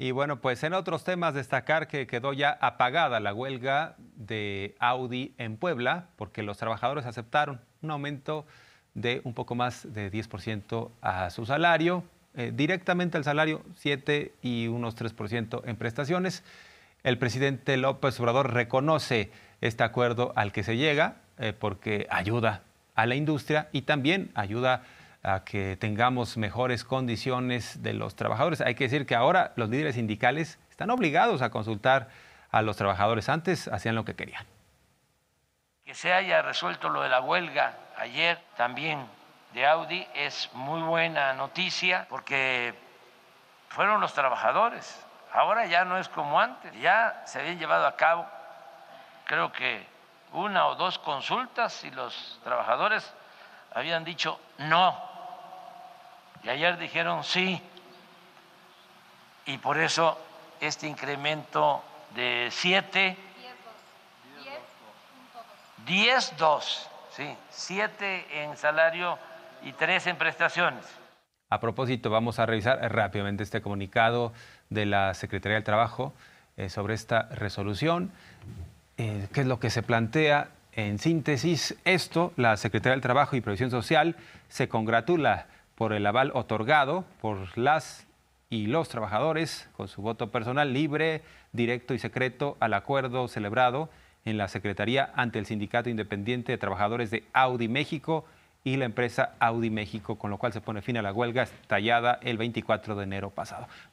Y bueno, pues en otros temas destacar que quedó ya apagada la huelga de Audi en Puebla porque los trabajadores aceptaron un aumento de un poco más de 10% a su salario, eh, directamente al salario 7 y unos 3% en prestaciones. El presidente López Obrador reconoce este acuerdo al que se llega eh, porque ayuda a la industria y también ayuda a que tengamos mejores condiciones de los trabajadores. Hay que decir que ahora los líderes sindicales están obligados a consultar a los trabajadores. Antes hacían lo que querían. Que se haya resuelto lo de la huelga ayer también de Audi es muy buena noticia porque fueron los trabajadores. Ahora ya no es como antes. Ya se habían llevado a cabo, creo que una o dos consultas y los trabajadores habían dicho no. Y ayer dijeron sí. Y por eso este incremento de 7, 10, 2, sí, 7 en salario y 3 en prestaciones. A propósito, vamos a revisar rápidamente este comunicado de la Secretaría del Trabajo eh, sobre esta resolución. Eh, ¿qué es lo que se plantea? En síntesis, esto, la Secretaría del Trabajo y Provisión Social se congratula por el aval otorgado por las y los trabajadores con su voto personal libre, directo y secreto al acuerdo celebrado en la Secretaría ante el Sindicato Independiente de Trabajadores de Audi México y la empresa Audi México, con lo cual se pone fin a la huelga estallada el 24 de enero pasado.